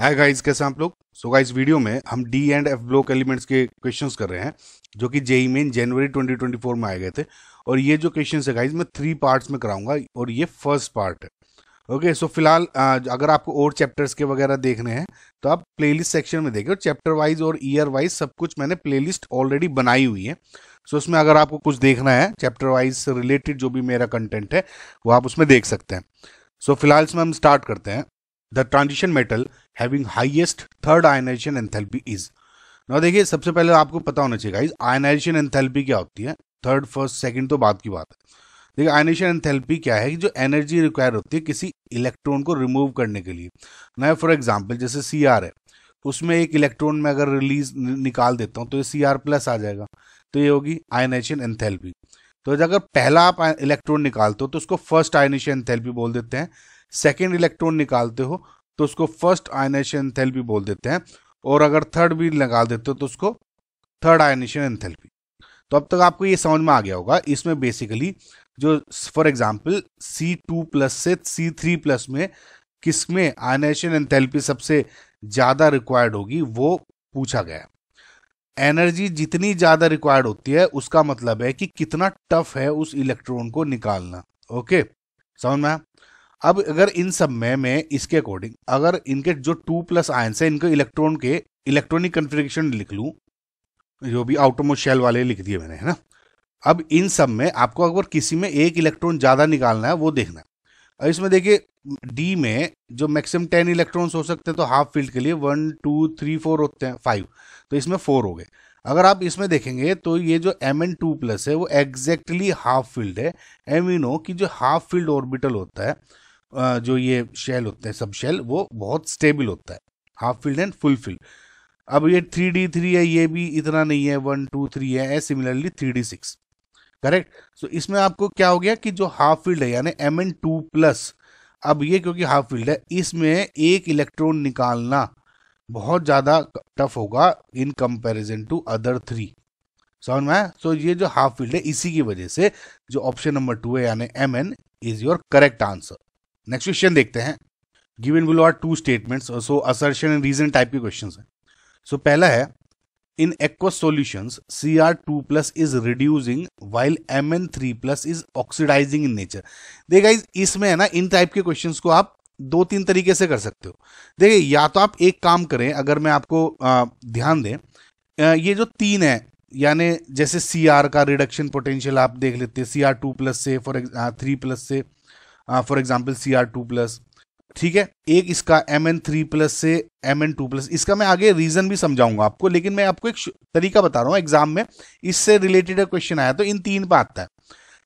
Hi guys कैसे आप लोग सो गाइस वीडियो में हम D and F block elements के क्वेश्चंस कर रहे हैं जो कि जेई मेन जनवरी 2024 में आए गए थे और ये जो क्वेश्चन है गाइस मैं थ्री पार्ट्स में कराऊंगा और ये फर्स्ट पार्ट है ओके सो फिलहाल अगर आपको और चैप्टर्स के वगैरह देखने हैं तो आप प्ले सेक्शन में देखें चैप्टर वाइज और ईयर वाइज सब कुछ मैंने प्ले ऑलरेडी बनाई हुई है सो so उसमें अगर आपको कुछ देखना है चैप्टर वाइज से रिलेटेड जो भी मेरा कंटेंट है वो आप उसमें देख सकते हैं सो so फिलहाल इसमें हम स्टार्ट करते हैं the transition metal having highest third ionization enthalpy is ना देखिए सबसे पहले आपको पता होना चाहिए गाइस आयनाइजेशन एंथैल्पी क्या होती है थर्ड फर्स्ट सेकंड तो बाद की बात है देखिए आयनाइजेशन एंथैल्पी क्या है कि जो एनर्जी रिक्वायर होती है किसी इलेक्ट्रॉन को रिमूव करने के लिए ना फॉर एग्जांपल जैसे सी है उसमें एक इलेक्ट्रॉन में अगर रिलीज निकाल देता हूँ तो ये सी आर प्लस आ जाएगा तो ये होगी आयनाइजेशन एंथैल्पी तो अगर पहला आप इलेक्ट्रॉन निकालते हो तो उसको फर्स्ट आयनाइजेशन एंथैल्पी बोल देते हैं सेकेंड इलेक्ट्रॉन निकालते हो तो उसको फर्स्ट आयनेशन एंथैल्पी बोल देते हैं और अगर थर्ड भी लगा देते हो तो उसको थर्ड आयनेशन एंथैल्पी तो अब तक आपको ये समझ में आ गया होगा इसमें बेसिकली जो for example C two plus से सी थ्री प्लस में किस में आयनेशन एंथैल्पी सबसे ज़्यादा रिक्वायर्ड होगी वो पूछा गया एनर्जी जितनी ज़्यादा रिक्वायर्ड होती है उसका मतलब है कि कितना टफ है उस इलेक्ट्रॉन को निकालना ओके समझ में अब अगर इन सब में मैं इसके अकॉर्डिंग अगर इनके जो टू प्लस आयन है इनके इलेक्ट्रॉन के इलेक्ट्रॉनिक कन्फिग्रेशन लिख लूँ जो भी आउटोमोशेल वाले लिख दिए मैंने है ना अब इन सब में आपको अगर किसी में एक इलेक्ट्रॉन ज़्यादा निकालना है वो देखना अब इसमें देखिए डी में जो मैक्सिमम टेन इलेक्ट्रॉन्स हो सकते हैं तो हाफ फील्ड के लिए वन टू थ्री फोर होते हैं फाइव तो इसमें फोर हो गए अगर आप इसमें देखेंगे तो ये जो एम एन टू प्लस है वो एग्जैक्टली हाफ फील्ड है एमिनो की जो हाफ फील्ड ऑर्बिटल होता है जो ये शेल होते हैं सब शेल वो बहुत स्टेबल होता है half filled and full filled अब ये थ्री डी थ्री है ये भी इतना नहीं है वन टू थ्री है similarly three D six correct so इसमें आपको क्या हो गया कि जो हाफ फील्ड है यानी एम एन टू प्लस अब ये क्योंकि हाफ फील्ड है इसमें एक इलेक्ट्रॉन निकालना बहुत ज़्यादा टफ होगा in comparison to other three समझ में सो ये जो हाफ फील्ड है इसी की वजह से जो ऑप्शन नंबर टू है यानी M N is your correct answer next question देखते हैं given will are two statements so assertion and reason type के क्वेश्चन है सो पहला है in aqueous solution C R two plus is reducing while M N three plus is oxidising in nature देखा इसमें है ना इन टाइप के question को आप दो तीन तरीके से कर सकते हो देखिए या तो आप एक काम करें अगर मैं आपको आ, ध्यान दें आ, ये जो तीन है यानी जैसे सी आर का रिडक्शन पोटेंशियल आप देख लेते हैं सी आर टू प्लस से फॉर थ्री प्लस से for example C R two plus ठीक है एक इसका एम एन थ्री प्लस से एम एन टू प्लस इसका मैं आगे रीजन भी समझाऊंगा आपको लेकिन मैं आपको एक तरीका बता रहा हूँ एग्जाम में इससे रिलेटेड क्वेश्चन आया तो इन तीन पर आता है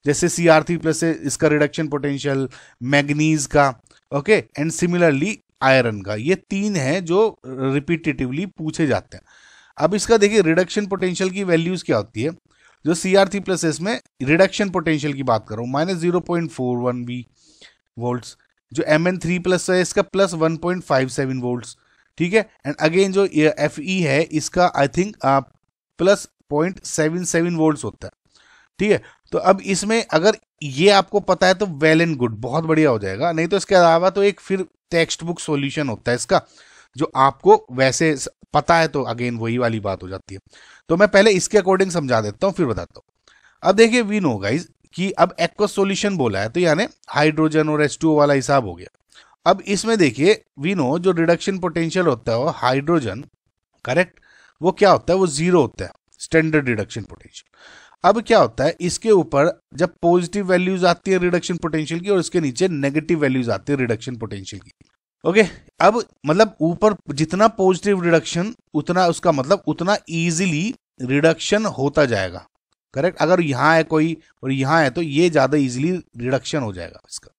जैसे सी आर थ्री प्लस से इसका रिडक्शन पोटेंशियल मैग्नीज का ओके एंड सिमिलरली आयरन का ये तीन है जो रिपीटेटिवली पूछे जाते हैं अब इसका देखिए रिडक्शन पोटेंशियल की वैल्यूज क्या होती है जो सी आर थ्री प्लस इसमें रिडक्शन पोटेंशियल की बात करूँ minus zero point four one B volt जो एम एन थ्री प्लस है इसका plus one point five seven volt ठीक है एंड अगेन जो एफ ई e है इसका I think plus point seven seven volt होता है ठीक है तो अब इसमें अगर ये आपको पता है तो वेल एंड गुड बहुत बढ़िया हो जाएगा नहीं तो इसके अलावा तो एक फिर टेक्स्ट बुक सोल्यूशन होता है इसका जो आपको वैसे पता है तो अगेन वही वाली बात हो जाती है तो मैं पहले इसके अकॉर्डिंग समझा देता हूँ फिर बताता हूँ अब देखिए वी नो गाइज कि अब एक्व सोल्यूशन बोला है तो यानी हाइड्रोजन और एस वाला हिसाब हो गया अब इसमें देखिए वीनो जो रिडक्शन पोटेंशियल होता है वो हाइड्रोजन करेक्ट वो क्या होता है वो जीरो होता है स्टैंडर्ड रिडक्शन पोटेंशियल अब क्या होता है इसके ऊपर जब पॉजिटिव वैल्यूज आती है रिडक्शन पोटेंशियल की और इसके नीचे नेगेटिव वैल्यूज आती है रिडक्शन पोटेंशियल की ओके okay, अब मतलब ऊपर जितना पॉजिटिव रिडक्शन उतना उसका मतलब उतना इजीली रिडक्शन होता जाएगा करेक्ट अगर यहाँ है कोई और यहाँ है तो ये ज़्यादा इजिली रिडक्शन हो जाएगा इसका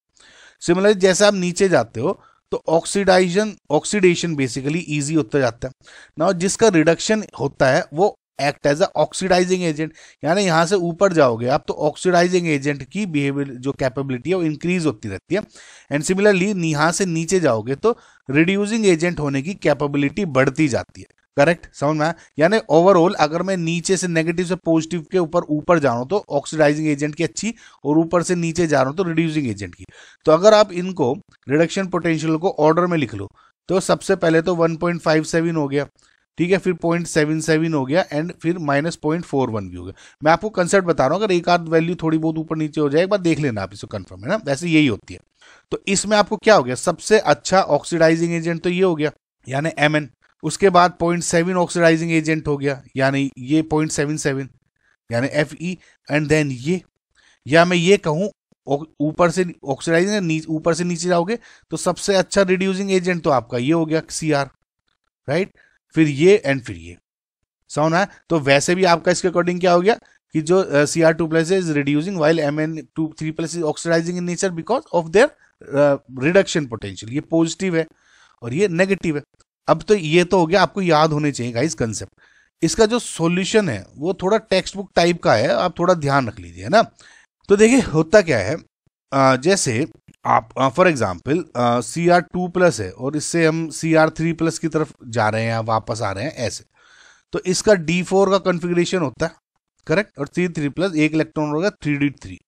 सिमिलर जैसे आप नीचे जाते हो तो ऑक्सीडाइजन ऑक्सीडेशन बेसिकली इजी होता जाता है ना जिसका रिडक्शन होता है वो act as a oxidising agent यानी यहाँ से ऊपर जाओगे आप तो ऑक्सीडाइजिंग एजेंट की बिहेवियर जो कैपेबिलिटी है वो इंक्रीज होती रहती है एंड सिमिलरली यहाँ से नीचे जाओगे तो रिड्यूसिंग एजेंट होने की कैपेबिलिटी बढ़ती जाती है करेक्ट समझ में आया यानी ओवरऑल अगर मैं नीचे से नेगेटिव से पॉजिटिव के ऊपर ऊपर जा रहा हूं तो ऑक्सीडाइजिंग एजेंट की अच्छी और ऊपर से नीचे जा रहा हूं तो रिड्यूसिंग एजेंट की तो अगर आप इनको रिडक्शन पोटेंशियल को ऑर्डर में लिख लो तो सबसे पहले तो 1.57 हो गया ठीक है फिर पॉइंट सेवन सेवन हो गया एंड फिर माइनस पॉइंट फोर वन भी हो गया मैं आपको कंसेप्ट बता रहा हूं अगर एक आध वैल्यू थोड़ी बहुत ऊपर नीचे हो जाए एक बार देख लेना आप इसको कंफर्म है ना वैसे यही होती है तो इसमें आपको क्या हो गया सबसे अच्छा ऑक्सीडाइजिंग एजेंट तो ये हो गया यानी एम एन उसके बाद पॉइंट सेवन ऑक्सीडाइजिंग एजेंट हो गया यानी ये पॉइंट सेवन सेवन यानी एफ ई एंड देन ये या मैं ये कहूँ ऊपर से ऑक्सीडाइजिंग ऊपर से नीचे जाओगे तो सबसे अच्छा रिड्यूसिंग एजेंट तो आपका ये हो गया सी आर राइट फिर ये एंड फिर ये सौन है तो वैसे भी आपका इसके अकॉर्डिंग क्या हो गया कि जो C R two plus is reducing while M N two three plus is oxidising in nature because of their reduction potential ये पॉजिटिव है और ये नेगेटिव है अब तो ये तो हो गया आपको याद होने चाहिए गाइस कंसेप्ट इसका जो सॉल्यूशन है वो थोड़ा टेक्स्ट बुक टाइप का है आप थोड़ा ध्यान रख लीजिए है ना तो देखिए होता क्या है आ, जैसे आप for example C R two plus है और इससे हम सी आर थ्री प्लस की तरफ जा रहे हैं वापस आ रहे हैं ऐसे तो इसका डी फोर का कॉन्फ़िगरेशन होता है करेक्ट और सी थ्री प्लस एक इलेक्ट्रॉन होगा थ्री डी थ्री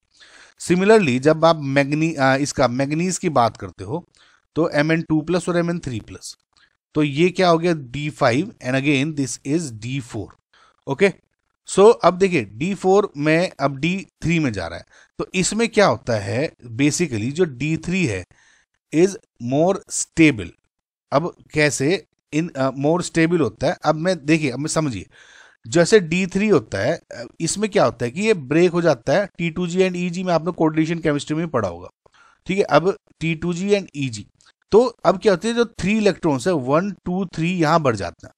सिमिलरली जब आप मैग्नी इसका मैग्नीज की बात करते हो तो एम एन टू प्लस और एम एन थ्री प्लस तो ये क्या हो गया D five and again this is D four okay so अब देखिए डी फोर में अब डी थ्री में जा रहा है तो इसमें क्या होता है बेसिकली जो डी थ्री है इज मोर स्टेबल अब कैसे इन मोर uh, स्टेबल होता है अब मैं देखिए अब मैं समझिए जैसे डी थ्री होता है इसमें क्या होता है कि ये ब्रेक हो जाता है T two G and E G में आपने कोर्डिनेशन केमिस्ट्री में पढ़ा होगा ठीक है अब T two G and E G तो अब क्या होती है जो थ्री इलेक्ट्रॉन है वन टू थ्री यहां बढ़ जाते हैं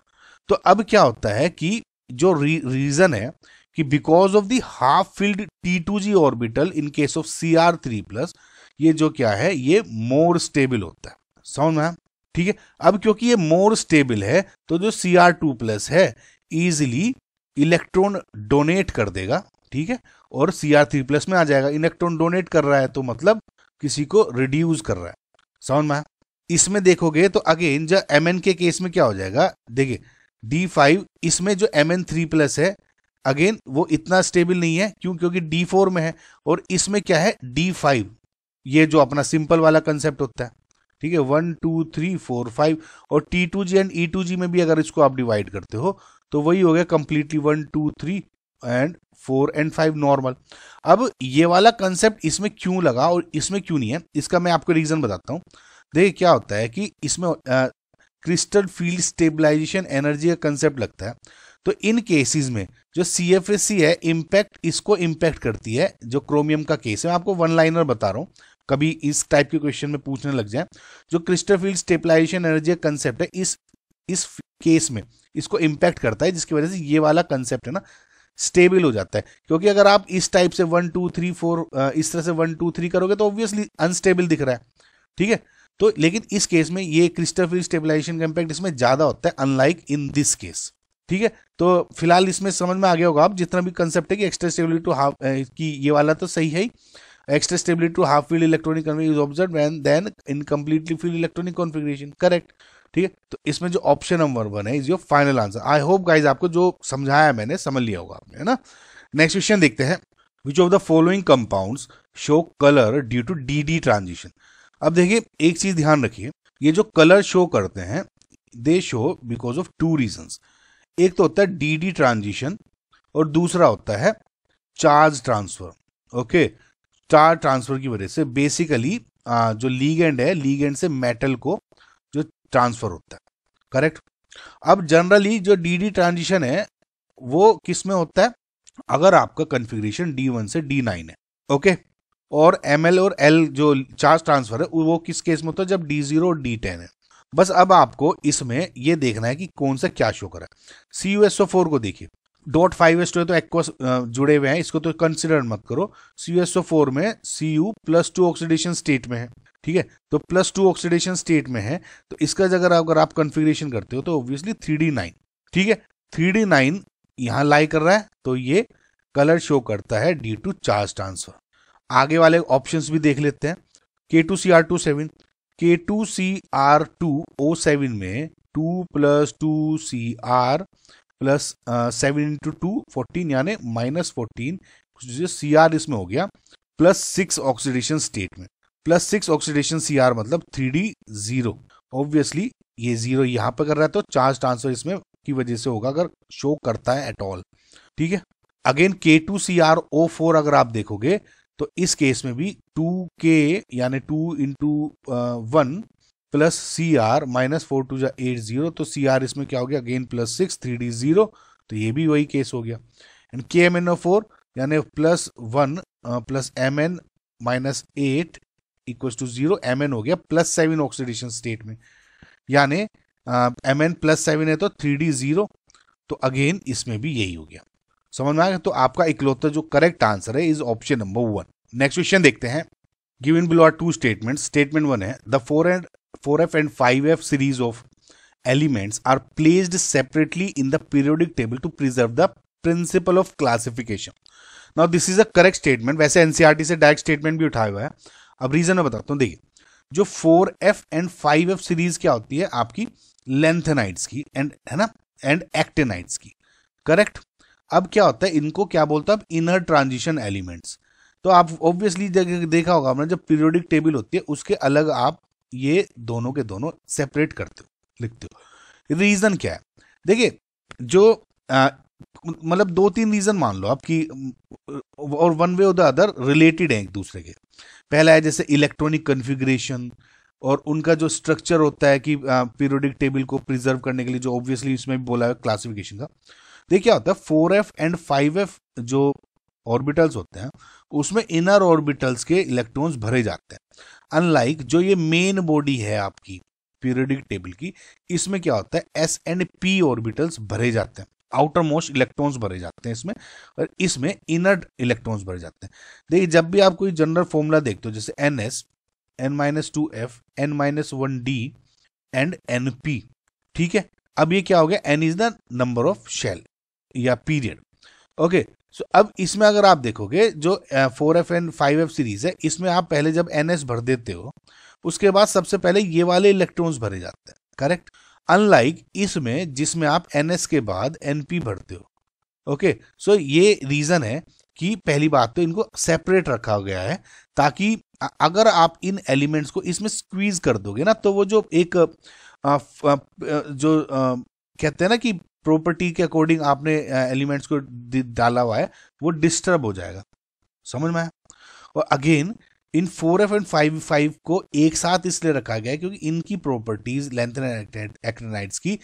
तो अब क्या होता है कि जो री, रीजन है कि because of the half filled T two G orbital in case of C R three plus ये जो क्या है ये मोर स्टेबल होता है समझ में ठीक है अब क्योंकि ये मोर स्टेबल है तो जो सी आर टू प्लस है इजिली इलेक्ट्रॉन डोनेट कर देगा ठीक है और सी आर थ्री प्लस में आ जाएगा इलेक्ट्रॉन डोनेट कर रहा है तो मतलब किसी को रिड्यूस कर रहा है समझ में इसमें देखोगे तो अगेन जो एम एन के केस में क्या हो जाएगा देखिए डी फाइव इसमें जो एम एन थ्री प्लस है अगेन वो इतना स्टेबल नहीं है क्यों क्योंकि डी फोर में है और इसमें क्या है डी फाइव ये जो अपना सिंपल वाला कंसेप्ट होता है ठीक है one two three four five और T two G and E two G में भी अगर इसको आप डिवाइड करते हो तो वही हो गया completely one two three and four and five normal अब ये वाला कंसेप्ट इसमें क्यों लगा और इसमें क्यों नहीं है इसका मैं आपको रीजन बताता हूं देखिए क्या होता है कि इसमें क्रिस्टल फील्ड स्टेबलाइजेशन एनर्जी का कंसेप्ट लगता है तो इन केसेस में जो सी एफ एस सी है इम्पैक्ट इसको इम्पैक्ट करती है जो क्रोमियम का केस है मैं आपको वन लाइनर बता रहा हूँ कभी इस टाइप के क्वेश्चन में पूछने लग जाए जो क्रिस्टल फील्ड स्टेबलाइजेशन एनर्जी का कंसेप्ट है इस इस केस में इसको इम्पैक्ट करता है जिसकी वजह से ये वाला कंसेप्ट है ना स्टेबल हो जाता है क्योंकि अगर आप इस टाइप से वन टू थ्री फोर इस तरह से वन टू थ्री करोगे तो ऑब्वियसली अनस्टेबल दिख रहा है ठीक है तो लेकिन इस केस में ये क्रिस्टोफिल स्टेबलाइजेशन का इम्पैक्ट इसमें ज़्यादा होता है अनलाइक इन दिस केस ठीक है तो फिलहाल इसमें समझ में आ गया होगा आप जितना भी कंसेप्ट है कि एक्स्ट्रा स्टेबिलिटी टू हाफ की ये वाला तो सही है extra stability to half filled electronic is observe and then incompletely filled electronic configuration correct ठीक है तो इसमें जो ऑप्शन नंबर वन है is your final answer I hope guys आपको जो समझाया मैंने समझ लिया होगा आपने है ना नेक्स्ट क्वेश्चन देखते हैं which of the following compound show colour due to D D transition अब देखिए एक चीज ध्यान रखिए ये जो कलर शो करते हैं they show because of two reason एक तो होता है डी डी ट्रांजिशन और दूसरा होता है charge transfer okay charge transfer की वजह से बेसिकली जो लीगेंड है लीगेंड से मेटल को जो ट्रांसफर होता है करेक्ट अब जनरली जो डी डी ट्रांजिशन है वो किस में होता है अगर आपका कंफिग्रेशन डी वन से डी नाइन है ओके okay? और एम और एल जो चार्ज ट्रांसफर है वो किस केस में होता है जब डी जीरो और डी टेन है बस अब आपको इसमें ये देखना है कि कौन सा क्या शो करा है C U S O four को देखिए डॉट फाइव एस टू तो एक्व जुड़े हुए हैं इसको तो कंसिडर मत करो C U S O four में C U plus two oxidation state में है ठीक है तो प्लस टू ऑक्सीडेशन स्टेट में है तो इसका अगर अगर आप कन्फिग्रेशन करते हो तो ऑब्वियसली थ्री डी नाइन ठीक है थ्री डी नाइन यहाँ लाई कर रहा है तो ये कलर शो करता है डी टू चार्ज ट्रांसफर आगे वाले ऑप्शंस भी देख लेते हैं K two C R two seven K two C R two O seven में two plus two C R plus seven into two fourteen यानी माइनस फोर्टीन सी आर इसमें हो गया प्लस सिक्स ऑक्सीडेशन स्टेट में plus six oxidation C R मतलब three D zero obviously ये zero यहाँ पर कर रहा है तो चार्ज ट्रांसफर इसमें की वजह से होगा अगर शो करता है एट ऑल ठीक है again K two C R O four अगर आप देखोगे तो इस केस में भी टू के यानी two into one plus C R minus four two जा एट जीरो तो सी आर इसमें क्या हो गया again plus six three D zero तो ये भी वही केस हो गया and K M N O four यानी plus one plus M N minus eight equal to zero M N हो गया प्लस सेवन ऑक्सीडेशन स्टेट में यानी एम एन प्लस सेवन है तो थ्री डी जीरो तो अगेन इसमें भी यही हो गया समझ में आया तो आपका इकलौता जो करेक्ट आंसर है is option number one next question देखते हैं given below are two statement statement one है the four and four F and five F series of elements are placed separately in the periodic table to preserve the principle of classification now this is a correct statement वैसे NCERT e से direct statement भी उठाया हुआ है अब reason में बताता हूँ देखिए जो four F and five F series क्या होती है आपकी लेंथेनाइट्स की एंड है ना एंड एक्टेनाइट्स की करेक्ट अब क्या होता है इनको क्या बोलता है इनर ट्रांजिशन एलिमेंट्स तो आप ऑब्वियसली देखा होगा आपने जब पीरियोडिक टेबल होती है उसके अलग आप ये दोनों के दोनों सेपरेट करते हो लिखते हो रीजन क्या है देखिए जो मतलब दो तीन रीजन मान लो आपकी और वन वे और द अदर रिलेटेड है एक दूसरे के पहला है जैसे इलेक्ट्रॉनिक कन्फिग्रेशन और उनका जो स्ट्रक्चर होता है कि पीरियोडिक टेबल को प्रिजर्व करने के लिए जो ऑब्वियसली इसमें बोला है क्लासिफिकेशन का देखिए क्या होता है four F and five F जो ऑर्बिटल्स होते हैं उसमें इनर ऑर्बिटल्स के इलेक्ट्रॉन्स भरे जाते हैं अनलाइक जो ये मेन बॉडी है आपकी पीरियडिक टेबल की इसमें क्या होता है एस एंड पी ऑर्बिटल्स भरे जाते हैं आउटर मोस्ट इलेक्ट्रॉन्स भरे जाते हैं इसमें और इसमें इनर इलेक्ट्रॉन्स भरे जाते हैं देखिए जब भी आप कोई जनरल फॉर्मूला देखते हो जैसे N S N minus two F N minus one D and N P ठीक है अब ये क्या हो गया N is the number of shell या पीरियड ओके सो अब इसमें अगर आप देखोगे जो four F and five F series है इसमें आप पहले जब एन एस भर देते हो उसके बाद सबसे पहले ये वाले इलेक्ट्रॉन्स भरे जाते हैं करेक्ट अनलाइक इसमें जिसमें आप एन एस के बाद एन पी भरते हो ओके सो ये रीज़न है कि पहली बात तो इनको सेपरेट रखा गया है ताकि अगर आप इन एलिमेंट्स को इसमें स्क्वीज कर दोगे ना तो वो जो एक आ, आ, जो आ, कहते हैं ना कि प्रॉपर्टी के अकॉर्डिंग आपने एलिमेंट्स को डाला हुआ है वो डिस्टर्ब हो जाएगा समझ में और again in four F and five five को एक साथ इसलिए रखा गया है क्योंकि इनकी प्रॉपर्टीज लेंथ एक्टेनाइट्स की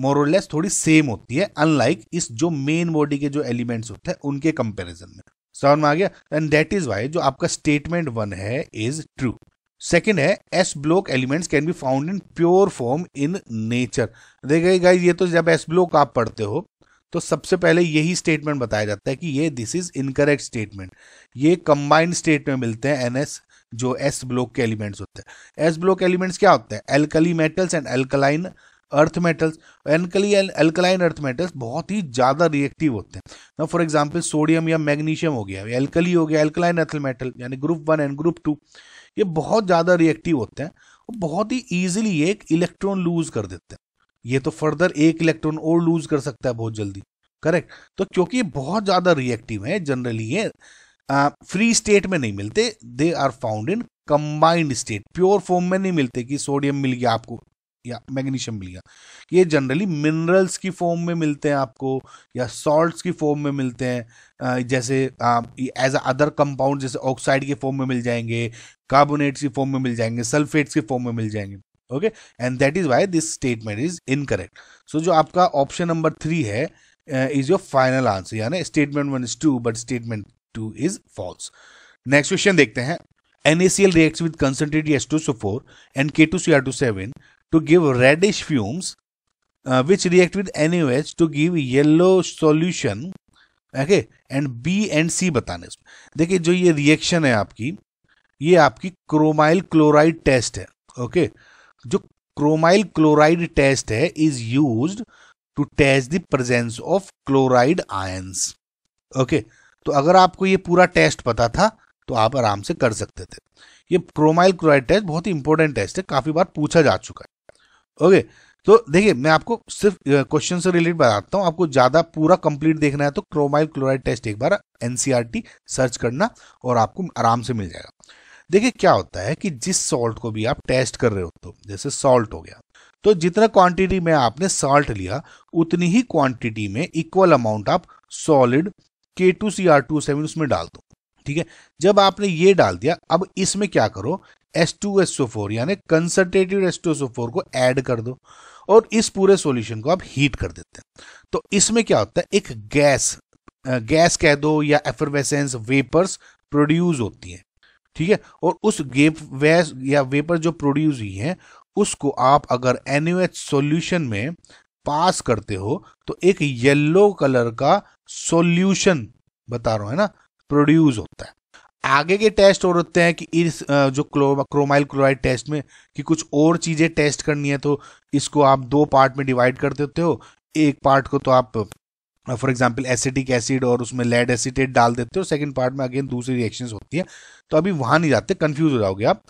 मोरलेस थोड़ी सेम होती है अनलाइक इस जो मेन बॉडी के जो एलिमेंट्स होते हैं उनके कंपेरिजन में समझ में आ गया एंड दैट इज वाई जो आपका स्टेटमेंट वन है इज ट्रू सेकेंड है S block elements can be found in pure form in nature देखिए गाइज ये तो जब एस ब्लॉक आप पढ़ते हो तो सबसे पहले यही स्टेटमेंट बताया जाता है कि ये दिस इज इनकरेक्ट स्टेटमेंट ये कंबाइंड स्टेट में मिलते हैं एनएस जो एस ब्लॉक के एलिमेंट्स होते हैं एस ब्लॉक एलिमेंट्स क्या होते हैं alkali metals and alkaline earth metals alkali and alkaline earth metals बहुत ही ज़्यादा रिएक्टिव होते हैं ना फॉर एग्जाम्पल सोडियम या मैग्नीशियम हो गया एल्कली हो गया एल्कलाइन अर्थ मेटल यानी group one and group two ये बहुत ज़्यादा रिएक्टिव होते हैं और बहुत ही ईजिली एक इलेक्ट्रॉन लूज कर देते हैं ये तो फर्दर एक इलेक्ट्रॉन और लूज कर सकता है बहुत जल्दी करेक्ट तो क्योंकि ये बहुत ज़्यादा रिएक्टिव है जनरली ये फ्री स्टेट में नहीं मिलते they are found in combined state pure form में नहीं मिलते कि सोडियम मिल गया आपको या मैग्नीशियम भी लिया ये जनरली मिनरल्स की फॉर्म में मिलते हैं आपको या सॉल्ट्स की फॉर्म में मिलते हैं जैसे एज अदर कंपाउंड जैसे ऑक्साइड के फॉर्म में मिल जाएंगे कार्बोनेट्स की फॉर्म में मिल जाएंगे सल्फेट्स के फॉर्म में मिल जाएंगे okay and that is why this statement is incorrect so जो आपका ऑप्शन नंबर थ्री है इज योर फाइनल आंसर यानी statement one is true but statement two is false next question देखते हैं NaCl reacts with concentrated H2SO4 and K2Cr27 to give reddish fumes uh, which react with NaOH to give yellow solution okay and B and C बताने इसमें देखिए जो ये reaction है आपकी ये आपकी chromyl chloride test है okay? जो chromyl chloride test है is used to test the presence of chloride ions okay तो अगर आपको ये पूरा टेस्ट पता था तो आप आराम से कर सकते थे ये क्रोमाइल क्लोराइड टेस्ट बहुत ही इंपॉर्टेंट टेस्ट है काफी बार पूछा जा चुका है ओके तो देखिए मैं आपको सिर्फ क्वेश्चन से रिलेटेड बताता हूँ आपको ज्यादा पूरा कंप्लीट देखना है तो क्रोमाइल क्लोराइड टेस्ट एक बार एनसीआरटी सर्च e करना और आपको आराम से मिल जाएगा देखिए क्या होता है कि जिस सॉल्ट को भी आप टेस्ट कर रहे हो तो जैसे सॉल्ट हो गया तो जितना क्वांटिटी में आपने सॉल्ट लिया उतनी ही क्वांटिटी में इक्वल अमाउंट आप solid K two C R two seven उसमें डाल दो ठीक है जब आपने ये डाल दिया अब इसमें क्या करो S two S O four यानी concentrated S two S O four को ऐड कर दो और इस पूरे सॉल्यूशन को आप हीट कर देते हैं तो इसमें क्या होता है एक गैस गैस कह दो या एफरवेसेंस वेपर्स प्रोड्यूस होती है ठीक है और उस गेप वैस या वेपर जो प्रोड्यूस हुई है उसको आप अगर एनयूएच सॉल्यूशन में पास करते हो तो एक येलो कलर का सॉल्यूशन बता रहा हूं है ना प्रोड्यूस होता है आगे के टेस्ट और होते हैं कि इस जो क्लो, क्रोमाइल क्लोराइड टेस्ट में कि कुछ और चीज़ें टेस्ट करनी है तो इसको आप दो पार्ट में डिवाइड कर देते हो एक पार्ट को तो आप फॉर एग्जाम्पल एसिटिक एसिड और उसमें लेड एसिटेट डाल देते हो सेकेंड पार्ट में अगेन दूसरी रिएक्शन होती है तो अभी वहाँ नहीं जाते कन्फ्यूज हो जाओगे आप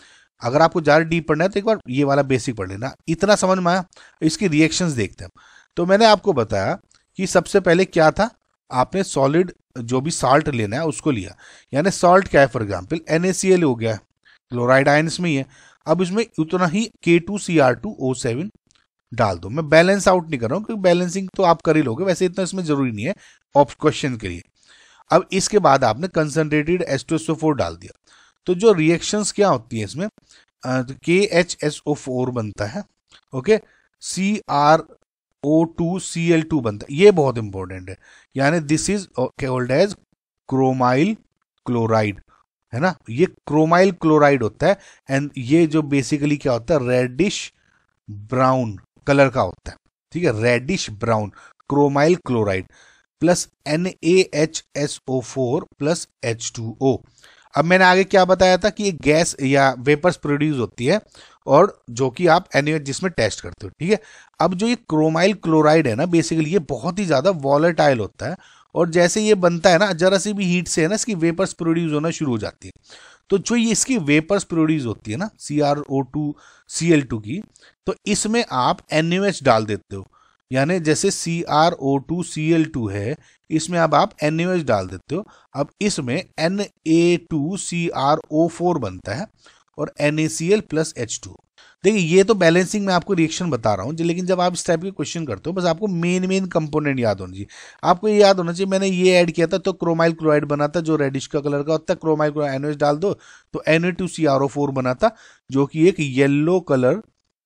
अगर आपको ज़्यादा डीप पढ़ना है तो एक बार ये वाला बेसिक पढ़ लेना इतना समझ में आया इसकी रिएक्शन देखते हैं तो मैंने आपको बताया कि सबसे पहले क्या था आपने सॉलिड जो भी साल्ट लेना है उसको लिया यानी साल्ट क्या है फॉर एग्जाम्पल एन हो गया क्लोराइड आयंस में ही है अब इसमें उतना ही K two C R two O seven डाल दो मैं बैलेंस आउट नहीं कर रहा हूँ क्योंकि बैलेंसिंग तो आप कर ही लोगे वैसे इतना इसमें जरूरी नहीं है ऑप क्वेश्चन के लिए अब इसके बाद आपने concentrated S S two O four डाल दिया तो जो रिएक्शंस क्या होती है इसमें के एच एस ओ फोर बनता है okay C R O two C L two बनता है ये बहुत इंपॉर्टेंट है यानी this is called as chromyl chloride है ना ये क्रोमाइल क्लोराइड होता है एंड ये जो बेसिकली क्या होता है रेडिश ब्राउन कलर का होता है ठीक है reddish brown chromyl chloride plus N A H S O four plus H two O अब मैंने आगे क्या बताया था कि ये गैस या वेपर्स प्रोड्यूस होती है और जो कि आप एनुएट जिसमें टेस्ट करते हो ठीक है अब जो ये क्रोमाइल क्लोराइड है ना बेसिकली ये बहुत ही ज़्यादा वॉलेटाइल होता है और जैसे ये बनता है ना जरा सी भी हीट से है ना इसकी वेपर्स प्रोड्यूस होना शुरू हो जाती है तो जो ये इसकी वेपर्स प्रोड्यूस होती है ना C R O two C L two की तो इसमें आप एन डाल देते हो यानी जैसे C R O two C L two है इसमें अब आप एन डाल देते हो अब इसमें N A two C R O four बनता है और N A C L plus H two देखिए ये तो बैलेंसिंग में आपको रिएक्शन बता रहा हूँ लेकिन जब आप इस टाइप के क्वेश्चन करते हो बस आपको मेन मेन कंपोनेंट याद होना चाहिए आपको ये याद होना चाहिए मैंने ये ऐड किया था तो क्रोमाइल क्लोराइड बना था जो रेडिश का कलर का होता है क्रोमाइल क्लोराइड एनओएच डाल दो तो NA two C R O four बना था जो कि एक येल्लो कलर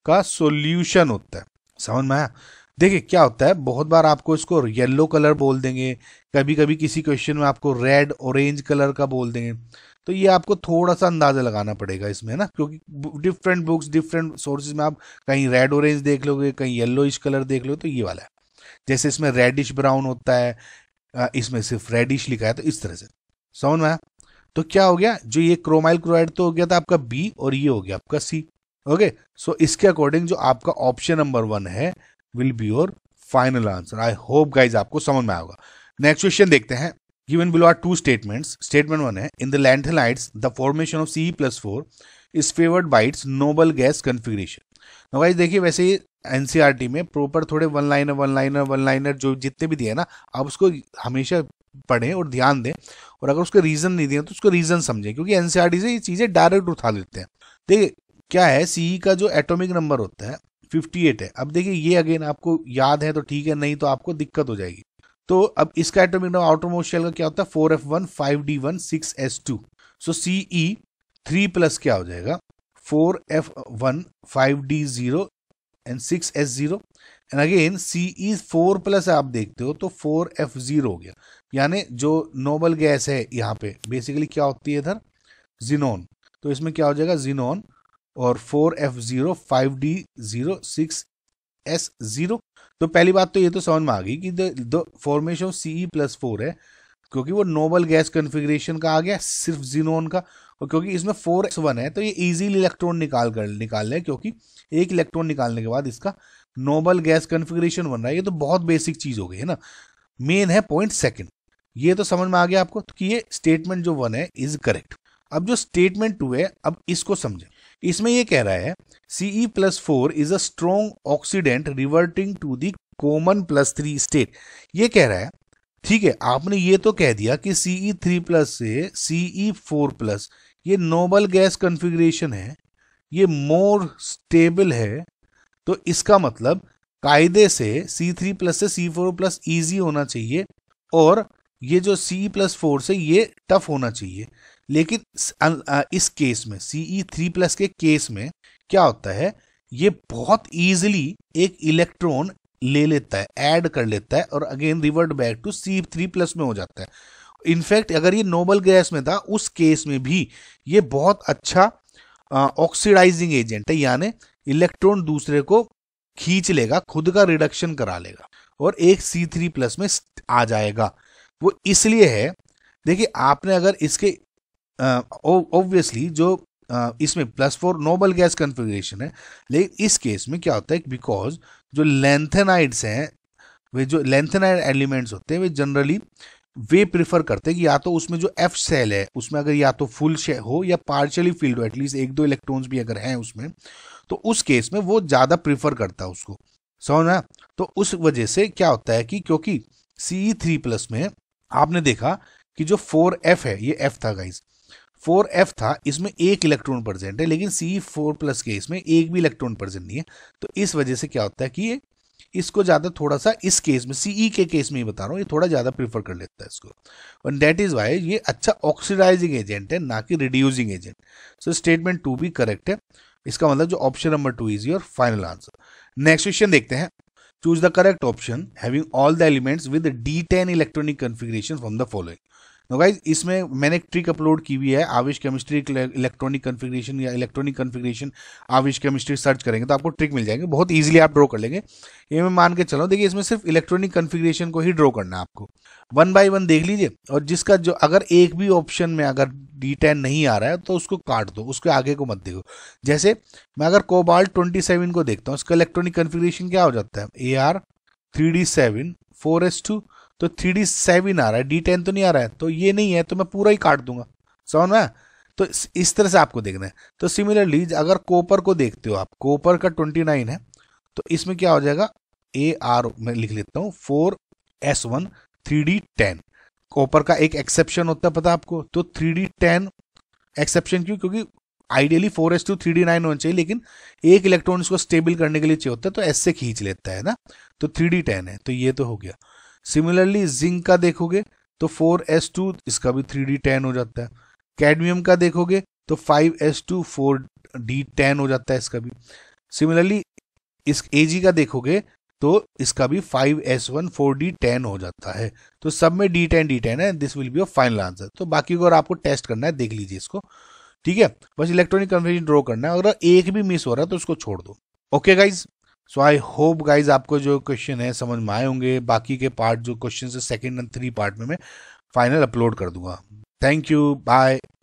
का सोल्यूशन होता है समझ में आया देखिए क्या होता है बहुत बार आपको इसको येलो कलर बोल देंगे कभी कभी किसी क्वेश्चन में आपको रेड ऑरेंज कलर का बोल देंगे तो ये आपको थोड़ा सा अंदाजा लगाना पड़ेगा इसमें ना क्योंकि डिफरेंट बुक्स डिफरेंट सोर्सेज में आप कहीं रेड ऑरेंज देख लोगे कहीं येल्लोइश कलर देख लोगे तो ये वाला है जैसे इसमें रेडिश ब्राउन होता है इसमें सिर्फ रेडिश लिखा है तो इस तरह से समझ में तो क्या हो गया जो ये क्रोमाइल क्लोराइड तो हो गया था आपका बी और ये हो गया आपका सी ओके सो इसके अकॉर्डिंग जो आपका ऑप्शन नंबर वन है will be your final answer I hope guys आपको समझ में आएगा नेक्स्ट क्वेश्चन देखते हैं given below are two statements statement one है in the lanthanides the formation of C plus four is favoured by its noble gas configuration guys देखिए वैसे ही एनसीआरटी e में प्रॉपर थोड़े one liner one liner one liner जो जितने भी दिए ना आप उसको हमेशा पढ़ें और ध्यान दें और अगर उसके रीज़न नहीं दिए तो उसको रीज़न समझें क्योंकि एनसीआरटी e से ये चीज़ें डायरेक्ट उठा लेते हैं देखिए क्या है सी e का जो एटॉमिक नंबर होता है फिफ्टी एट है अब देखिए ये अगेन आपको याद है तो ठीक है नहीं तो आपको दिक्कत हो जाएगी तो अब इसका एटोमिक नंबर आउटरमोस्ट शेल का क्या होता है four F one five D one six S two so C E three plus क्या हो जाएगा four F one five D zero and six S zero and again C E four plus आप देखते हो तो फोर एफ जीरो हो गया यानी जो नोबल गैस है यहाँ पे बेसिकली क्या होती है इधर जिनोन तो इसमें क्या हो जाएगा जिनोन और four F zero five D zero six S zero तो पहली बात तो ये तो समझ में आ गई कि the formation of CE plus four है क्योंकि वो नोबल गैस कन्फिग्रेशन का आ गया सिर्फ जीनोन का और क्योंकि इसमें फोर एक्स वन है तो ये इजीली इलेक्ट्रॉन निकाल कर निकाल लें क्योंकि एक इलेक्ट्रॉन निकालने के बाद इसका नोबल गैस कन्फिग्रेशन बन रहा है ये तो बहुत बेसिक चीज हो गई है ना मेन है पॉइंट सेकेंड ये तो समझ में आ गया आपको कि ये स्टेटमेंट जो वन है इज करेक्ट अब जो स्टेटमेंट टू है अब इसको समझें इसमें यह कह रहा है CE plus four is a strong oxidant reverting to the common plus three state ये कह रहा है ठीक है आपने ये तो कह दिया कि सीई थ्री प्लस से सीई फोर प्लस ये नोबल गैस कन्फिग्रेशन है ये मोर स्टेबल है तो इसका मतलब कायदे से सी थ्री प्लस से सी फोर प्लस ईजी होना चाहिए और ये जो सी प्लस फोर से ये टफ होना चाहिए लेकिन अं, इस केस में सीई थ्री प्लस के केस में क्या होता है ये बहुत ईजिली एक इलेक्ट्रॉन ले लेता है ऐड कर लेता है और again revert back to C three plus में हो जाता है इनफैक्ट अगर ये नोबल गैस में था उस केस में भी ये बहुत अच्छा ऑक्सीडाइजिंग एजेंट है यानी इलेक्ट्रॉन दूसरे को खींच लेगा खुद का रिडक्शन करा लेगा और एक सी थ्री प्लस में आ जाएगा वो इसलिए है देखिए आपने अगर इसके ऑब्वियसली जो इसमें plus four noble gas configuration है लेकिन इस केस में क्या होता है बिकॉज जो लेंथेनाइड्स हैं वे जो लेंथेनाइड एलिमेंट्स होते हैं वे जनरली वे प्रिफर करते हैं कि या तो उसमें जो एफ सेल है उसमें अगर या तो फुल हो या पार्शियली फील्ड हो एटलीस्ट एक दो इलेक्ट्रॉन्स भी अगर हैं उसमें तो उस केस में वो ज़्यादा प्रिफर करता है उसको समझना तो उस वजह से क्या होता है कि क्योंकि सी थ्री प्लस में आपने देखा कि जो फोर एफ है ये एफ था गाइज फोर एफ था इसमें एक इलेक्ट्रॉन प्रेजेंट है लेकिन सी फोर प्लस के इसमें एक भी इलेक्ट्रॉन प्रेजेंट नहीं है तो इस वजह से क्या होता है कि ये इसको ज़्यादा थोड़ा सा इस केस में सीई के केस में ही बता रहा हूँ ये थोड़ा ज़्यादा प्रीफर कर लेता है इसको और डेट इज़ वाई ये अच्छा ऑक्सीडाइजिंग एजेंट है ना कि reducing agent so statement two भी करेक्ट है इसका मतलब जो option number two is your final answer next question देखते हैं choose the correct option having all the elements with D ten electronic configuration from the following तो guys इसमें मैंने एक ट्रिक अपलोड की हुई है आविश केमिस्ट्री इलेक्ट्रॉनिक कन्फिग्रेशन या electronic configuration Avish chemistry search करेंगे तो आपको ट्रिक मिल जाएंगे बहुत ईजिली आप ड्रॉ कर लेंगे ये मैं मान के चलो देखिए इसमें सिर्फ इलेक्ट्रॉनिक कन्फिग्रेशन को ही ड्रॉ करना है आपको वन बाई वन देख लीजिए और जिसका जो अगर एक भी ऑप्शन में अगर डी टेन नहीं आ रहा है तो उसको काट दो उसके आगे को मत देखो जैसे मैं अगर कोबाल्ट ट्वेंटी सेवन को देखता हूँ उसका इलेक्ट्रॉनिक कन्फिग्रेशन क्या हो जाता है A R three D seven four S two तो थ्री डी सेवन आ रहा है डी टेन तो नहीं आ रहा है तो ये नहीं है तो मैं पूरा ही काट दूंगा समझ में तो इस तरह से आपको देखना है तो सिमिलरली अगर कोपर को देखते हो आप कोपर का ट्वेंटी नाइन है तो इसमें क्या हो जाएगा ए आर मैं लिख लेता हूँ four S one three D ten copper का एक एक्सेप्शन होता है पता आपको तो थ्री डी टेन एक्सेप्शन क्यों क्योंकि ideally four S two three D nine होना चाहिए लेकिन एक इलेक्ट्रॉन को स्टेबल करने के लिए चाहिए होता है तो एस से खींच लेता है ना तो थ्री डी टेन है तो ये तो हो गया सिमिलरली जिंक का देखोगे तो 4s2 इसका भी 3d10 हो जाता है कैडमियम का देखोगे तो 5s2 4d10 हो जाता है इसका भी सिमिलरली इस एजी का देखोगे तो इसका भी 5s1 4d10 हो जाता है तो सब में d10 d10 है this will be your final answer तो बाकी को अगर आपको टेस्ट करना है देख लीजिए इसको ठीक है बस इलेक्ट्रॉनिक कन्फ्यूजन ड्रॉ करना है अगर एक भी मिस हो रहा है तो उसको छोड़ दो okay guys so I hope guys आपको जो क्वेश्चन है समझ में आए होंगे बाकी के पार्ट जो क्वेश्चन है सेकेंड एंड थ्री पार्ट में मैं फाइनल अपलोड कर दूंगा थैंक यू बाय